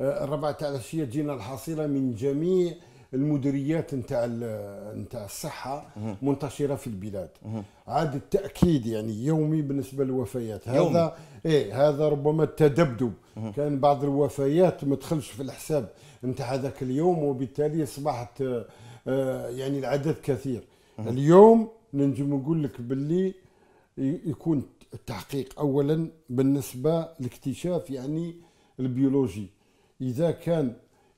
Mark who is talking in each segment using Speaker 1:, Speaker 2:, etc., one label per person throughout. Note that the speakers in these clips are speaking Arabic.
Speaker 1: الربعة تاع العشية تجينا الحصيلة من جميع المديريات نتاع نتاع الصحه منتشره في البلاد عاد التاكيد يعني يومي بالنسبه للوفيات هذا يومي. ايه هذا ربما التذبذب كان بعض الوفيات ما تدخلش في الحساب نتاع هذاك اليوم وبالتالي اصبحت آه، يعني العدد كثير اليوم ننجم نقول لك باللي يكون التحقيق اولا بالنسبه لاكتشاف يعني البيولوجي إذا كان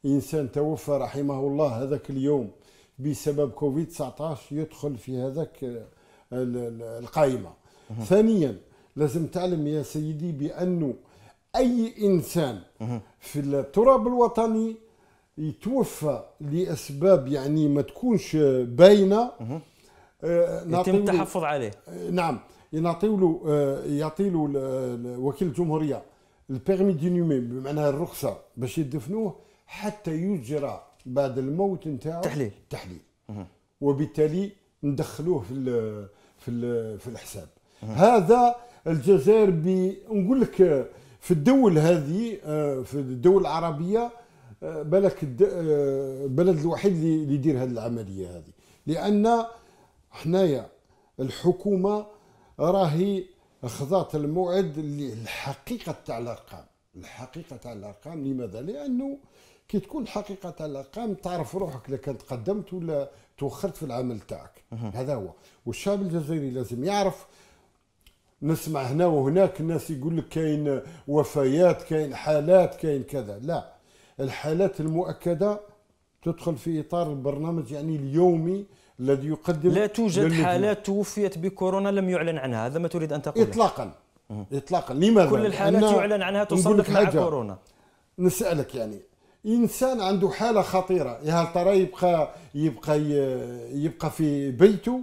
Speaker 1: إنسان توفى رحمه الله هذاك اليوم بسبب كوفيد 19 يدخل في هذاك القائمة ثانيا لازم تعلم يا سيدي بأنه أي إنسان في التراب الوطني يتوفى لأسباب يعني ما تكونش باينة آه، يتم التحفظ عليه نعم يعطي له آه، يعطي له وكيل الجمهوريه البيرمي دينيومي بمعنى الرخصه باش يدفنوه حتى يجرى بعد الموت نتاعو تحليل تحليل وبالتالي ندخلوه في الـ في الـ في الحساب هذا الجزائر نقول لك في الدول هذه في الدول العربيه بالك البلد الوحيد اللي يدير هذه العمليه هذه لان حنايا الحكومه راهي خضعت الموعد الحقيقه تاع الارقام الحقيقه تاع الارقام لماذا لانه كي تكون الحقيقه تاع الارقام تعرف روحك اذا كنت تقدمت ولا توخرت في العمل تاعك هذا هو والشعب الجزائري لازم يعرف نسمع هنا وهناك الناس يقول لك كاين وفيات كاين حالات كاين كذا لا الحالات المؤكده تدخل في اطار البرنامج يعني اليومي الذي يقدم لا توجد حالات توفيت بكورونا لم يعلن عنها هذا ما تريد ان تقول اطلاقا اطلاقا لماذا كل الحالات يعلن عنها تصنف مع كورونا نسالك يعني انسان عنده حاله خطيره يا هل ترى يبقى يبقى يبقى في بيته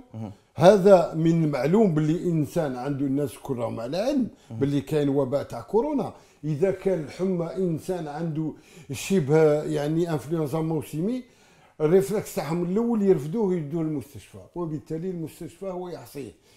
Speaker 1: هذا من معلوم باللي انسان عنده الناس كلهم على علم باللي كاين وباء تاع كورونا اذا كان الحمى انسان عنده شبه يعني انفلونزا موسمي الريفلكس تاعهم الاول يرفدوه يدوه المستشفى وبالتالي المستشفى هو يعصيه